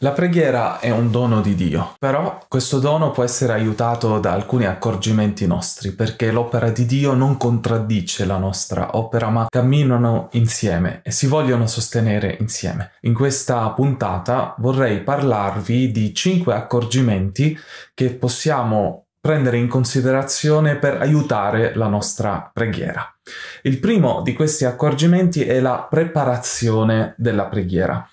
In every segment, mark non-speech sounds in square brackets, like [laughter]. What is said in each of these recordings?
La preghiera è un dono di Dio, però questo dono può essere aiutato da alcuni accorgimenti nostri, perché l'opera di Dio non contraddice la nostra opera, ma camminano insieme e si vogliono sostenere insieme. In questa puntata vorrei parlarvi di cinque accorgimenti che possiamo prendere in considerazione per aiutare la nostra preghiera. Il primo di questi accorgimenti è la preparazione della preghiera.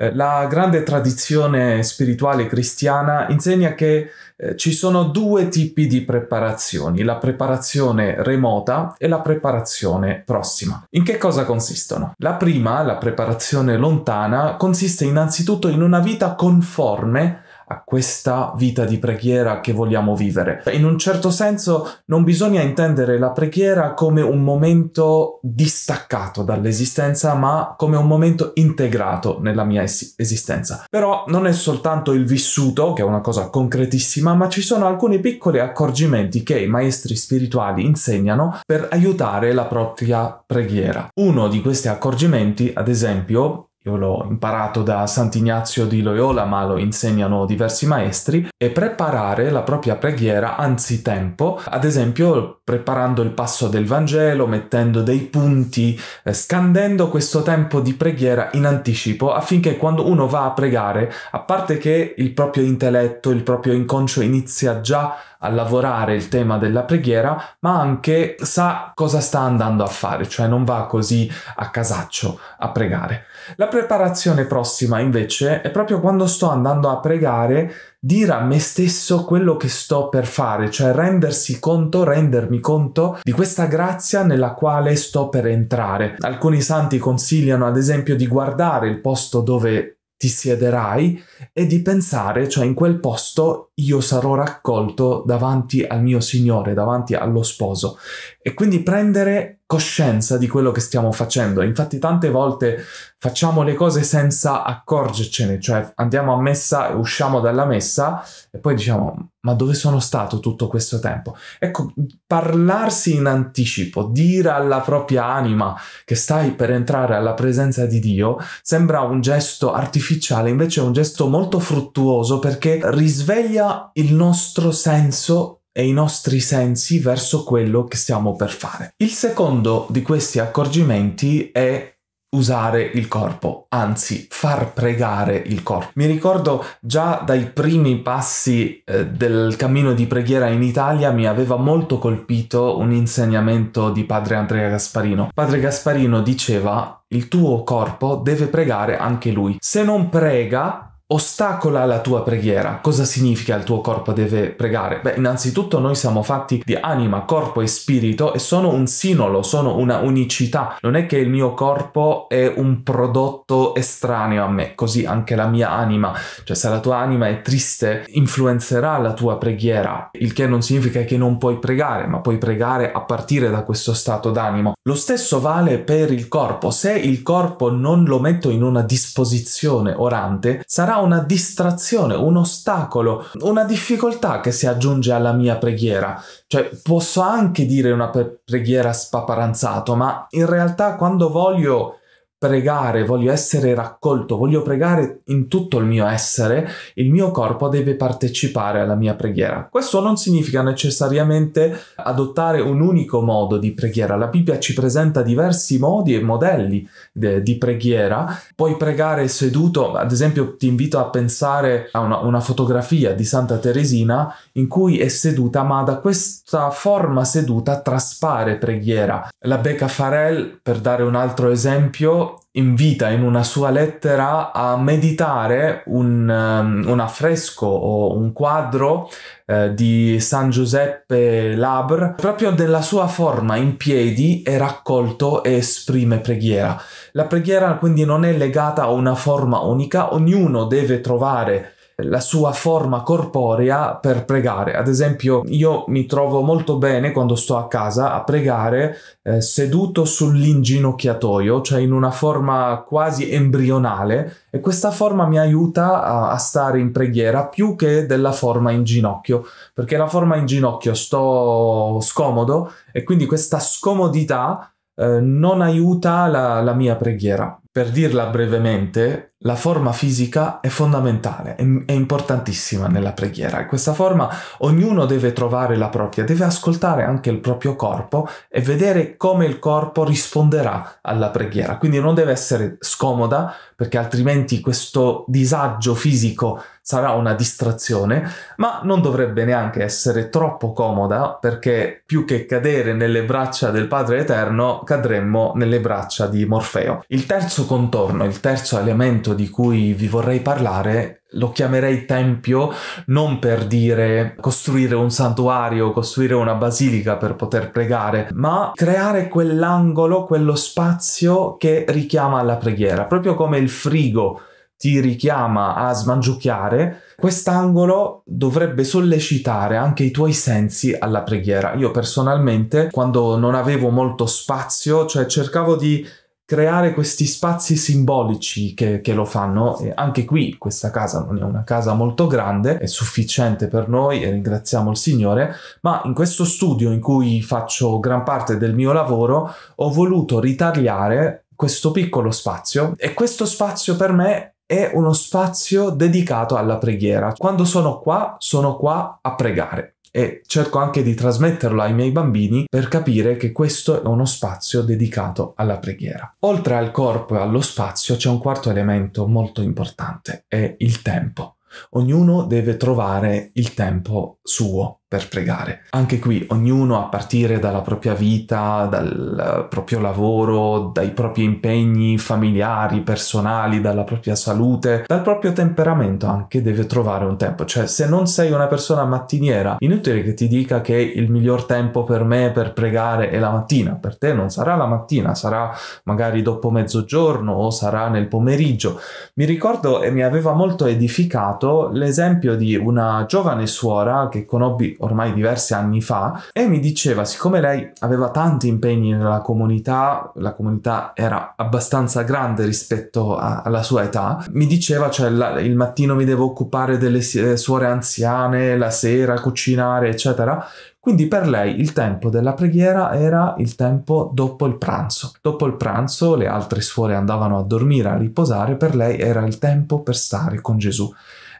Eh, la grande tradizione spirituale cristiana insegna che eh, ci sono due tipi di preparazioni, la preparazione remota e la preparazione prossima. In che cosa consistono? La prima, la preparazione lontana, consiste innanzitutto in una vita conforme a questa vita di preghiera che vogliamo vivere. In un certo senso non bisogna intendere la preghiera come un momento distaccato dall'esistenza, ma come un momento integrato nella mia es- esistenza. Però non è soltanto il vissuto, che è una cosa concretissima, ma ci sono alcuni piccoli accorgimenti che i maestri spirituali insegnano per aiutare la propria preghiera. Uno di questi accorgimenti, ad esempio, io l'ho imparato da Sant'Ignazio di Loyola, ma lo insegnano diversi maestri, e preparare la propria preghiera anzitempo, ad esempio preparando il passo del Vangelo, mettendo dei punti, eh, scandendo questo tempo di preghiera in anticipo affinché quando uno va a pregare, a parte che il proprio intelletto, il proprio inconscio inizia già a lavorare il tema della preghiera, ma anche sa cosa sta andando a fare, cioè non va così a casaccio a pregare. La preparazione prossima, invece, è proprio quando sto andando a pregare, dire a me stesso quello che sto per fare, cioè rendersi conto, rendermi conto di questa grazia nella quale sto per entrare. Alcuni santi consigliano, ad esempio, di guardare il posto dove ti siederai e di pensare, cioè in quel posto io sarò raccolto davanti al mio Signore, davanti allo sposo. E quindi prendere coscienza di quello che stiamo facendo. Infatti tante volte facciamo le cose senza accorgercene, cioè andiamo a messa, usciamo dalla messa e poi diciamo ma dove sono stato tutto questo tempo? Ecco, parlarsi in anticipo, dire alla propria anima che stai per entrare alla presenza di Dio, sembra un gesto artificiale, invece è un gesto molto fruttuoso perché risveglia il nostro senso e i nostri sensi verso quello che stiamo per fare. Il secondo di questi accorgimenti è usare il corpo, anzi far pregare il corpo. Mi ricordo già dai primi passi eh, del cammino di preghiera in Italia mi aveva molto colpito un insegnamento di padre Andrea Gasparino. Padre Gasparino diceva il tuo corpo deve pregare anche lui. Se non prega, ostacola la tua preghiera. Cosa significa il tuo corpo deve pregare? Beh, innanzitutto noi siamo fatti di anima, corpo e spirito e sono un sinolo, sono una unicità. Non è che il mio corpo è un prodotto estraneo a me, così anche la mia anima. Cioè se la tua anima è triste, influenzerà la tua preghiera, il che non significa che non puoi pregare, ma puoi pregare a partire da questo stato d'animo. Lo stesso vale per il corpo. Se il corpo non lo metto in una disposizione orante, sarà una distrazione, un ostacolo, una difficoltà che si aggiunge alla mia preghiera. Cioè, posso anche dire una pre- preghiera spaparanzato, ma in realtà quando voglio pregare, voglio essere raccolto, voglio pregare in tutto il mio essere, il mio corpo deve partecipare alla mia preghiera. Questo non significa necessariamente adottare un unico modo di preghiera. La Bibbia ci presenta diversi modi e modelli de- di preghiera. Puoi pregare seduto, ad esempio ti invito a pensare a una, una fotografia di Santa Teresina in cui è seduta, ma da questa forma seduta traspare preghiera. La Becca Farel, per dare un altro esempio, invita in una sua lettera a meditare un, um, affresco o un quadro eh, di San Giuseppe Labr proprio nella sua forma in piedi è raccolto e esprime preghiera. La preghiera quindi non è legata a una forma unica, ognuno deve trovare la sua forma corporea per pregare. Ad esempio, io mi trovo molto bene quando sto a casa a pregare eh, seduto sull'inginocchiatoio, cioè in una forma quasi embrionale, e questa forma mi aiuta a, a stare in preghiera più che della forma in ginocchio, perché la forma in ginocchio sto scomodo e quindi questa scomodità eh, non aiuta la, la mia preghiera. Per dirla brevemente, la forma fisica è fondamentale, è, importantissima nella preghiera In questa forma ognuno deve trovare la propria, deve ascoltare anche il proprio corpo e vedere come il corpo risponderà alla preghiera. Quindi non deve essere scomoda perché altrimenti questo disagio fisico sarà una distrazione, ma non dovrebbe neanche essere troppo comoda perché più che cadere nelle braccia del Padre Eterno cadremmo nelle braccia di Morfeo. Il terzo contorno, il terzo elemento di cui vi vorrei parlare, lo chiamerei tempio non per dire costruire un santuario, costruire una basilica per poter pregare, ma creare quell'angolo, quello spazio che richiama alla preghiera, proprio come il frigo ti richiama a smangiucchiare, quest'angolo dovrebbe sollecitare anche i tuoi sensi alla preghiera. Io personalmente, quando non avevo molto spazio, cioè cercavo di creare questi spazi simbolici che, che lo fanno. E anche qui questa casa non è una casa molto grande, è sufficiente per noi e ringraziamo il Signore, ma in questo studio in cui faccio gran parte del mio lavoro ho voluto ritagliare questo piccolo spazio e questo spazio per me è uno spazio dedicato alla preghiera. Quando sono qua, sono qua a pregare e cerco anche di trasmetterlo ai miei bambini per capire che questo è uno spazio dedicato alla preghiera. Oltre al corpo e allo spazio c'è un quarto elemento molto importante, è il tempo. Ognuno deve trovare il tempo suo per pregare. Anche qui ognuno a partire dalla propria vita, dal proprio lavoro, dai propri impegni familiari, personali, dalla propria salute, dal proprio temperamento anche deve trovare un tempo. Cioè se non sei una persona mattiniera, inutile che ti dica che il miglior tempo per me per pregare è la mattina. Per te non sarà la mattina, sarà magari dopo mezzogiorno o sarà nel pomeriggio. Mi ricordo e mi aveva molto edificato l'esempio di una giovane suora che conobbi ormai diversi anni fa e mi diceva, siccome lei aveva tanti impegni nella comunità, la comunità era abbastanza grande rispetto a, alla sua età, mi diceva, cioè la, il mattino mi devo occupare delle eh, suore anziane, la sera cucinare, eccetera. Quindi per lei il tempo della preghiera era il tempo dopo il pranzo. Dopo il pranzo le altre suore andavano a dormire, a riposare, per lei era il tempo per stare con Gesù.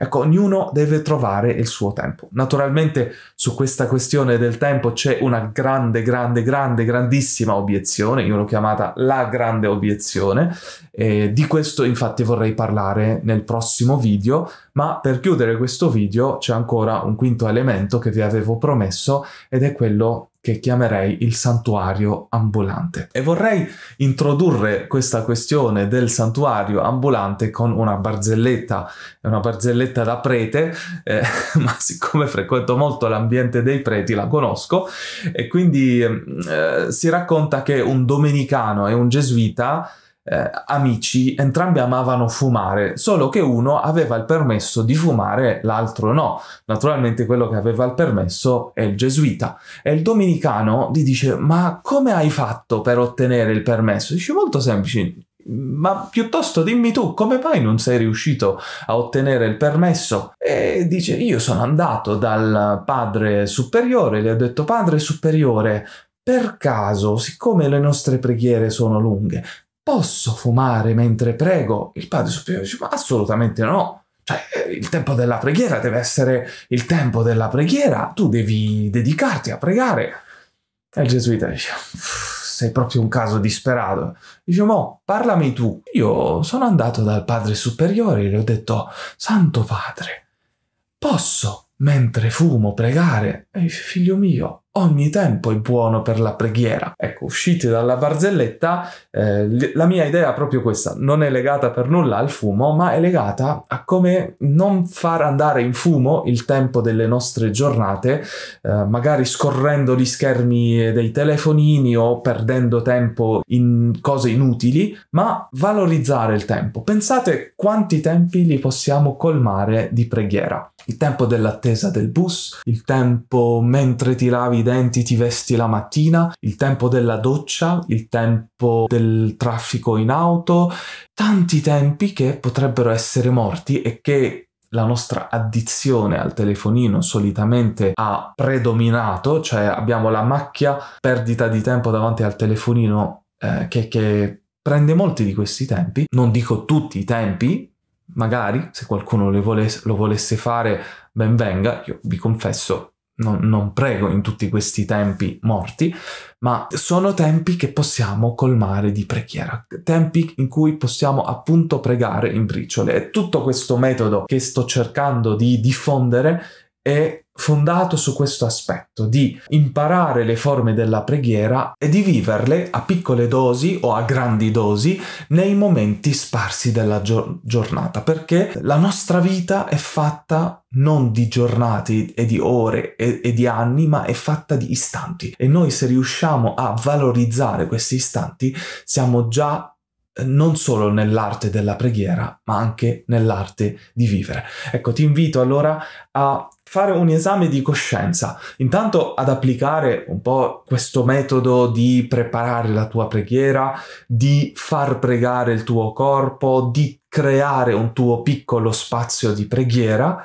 Ecco, ognuno deve trovare il suo tempo. Naturalmente su questa questione del tempo c'è una grande, grande, grande, grandissima obiezione, io l'ho chiamata la grande obiezione, eh, di questo infatti vorrei parlare nel prossimo video, ma per chiudere questo video c'è ancora un quinto elemento che vi avevo promesso ed è quello che chiamerei il santuario ambulante. E vorrei introdurre questa questione del santuario ambulante con una barzelletta, una barzelletta da prete, eh, [laughs] ma siccome frequento molto l'ambiente dei preti la conosco e quindi ehm, eh, si racconta che un domenicano e un gesuita eh, amici, entrambi amavano fumare, solo che uno aveva il permesso di fumare, l'altro no. Naturalmente quello che aveva il permesso è il gesuita. E il domenicano gli dice, ma come hai fatto per ottenere il permesso? Dice, molto semplice, ma piuttosto dimmi tu come mai non sei riuscito a ottenere il permesso? E dice io sono andato dal padre superiore, le ho detto padre superiore, per caso, siccome le nostre preghiere sono lunghe, posso fumare mentre prego? Il padre superiore dice, ma assolutamente no. Cioè, eh, il tempo della preghiera deve essere il tempo della preghiera, tu devi dedicarti a pregare. E il gesuita dice, sei proprio un caso disperato. Dice, mo, parlami tu. Io sono andato dal padre superiore e gli ho detto, santo padre, posso mentre fumo pregare? E dice, figlio mio, ogni tempo è buono per la preghiera. Ecco, uscite dalla barzelletta, eh, la mia idea è proprio questa, non è legata per nulla al fumo, ma è legata a come non far andare in fumo il tempo delle nostre giornate, eh, magari scorrendo gli schermi dei telefonini o perdendo tempo in cose inutili, ma valorizzare il tempo. Pensate quanti tempi li possiamo colmare di preghiera il tempo dell'attesa del bus, il tempo mentre ti lavi i denti ti vesti la mattina, il tempo della doccia, il tempo del traffico in auto, tanti tempi che potrebbero essere morti e che la nostra addizione al telefonino solitamente ha predominato, cioè abbiamo la macchia perdita di tempo davanti al telefonino eh, che, che prende molti di questi tempi, non dico tutti i tempi, magari se qualcuno volesse, lo volesse fare, ben venga, io vi confesso. Non, non prego in tutti questi tempi morti, ma sono tempi che possiamo colmare di preghiera, tempi in cui possiamo appunto pregare in briciole. E tutto questo metodo che sto cercando di diffondere è fondato su questo aspetto di imparare le forme della preghiera e di viverle a piccole dosi o a grandi dosi nei momenti sparsi della gior- giornata, perché la nostra vita è fatta non di giornate e di ore e, e di anni, ma è fatta di istanti e noi se riusciamo a valorizzare questi istanti siamo già eh, non solo nell'arte della preghiera, ma anche nell'arte di vivere. Ecco, ti invito allora a fare un esame di coscienza, intanto ad applicare un po' questo metodo di preparare la tua preghiera, di far pregare il tuo corpo, di creare un tuo piccolo spazio di preghiera,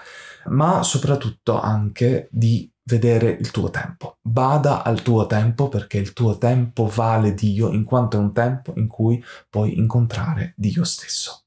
ma soprattutto anche di vedere il tuo tempo. Bada al tuo tempo perché il tuo tempo vale Dio in quanto è un tempo in cui puoi incontrare Dio stesso.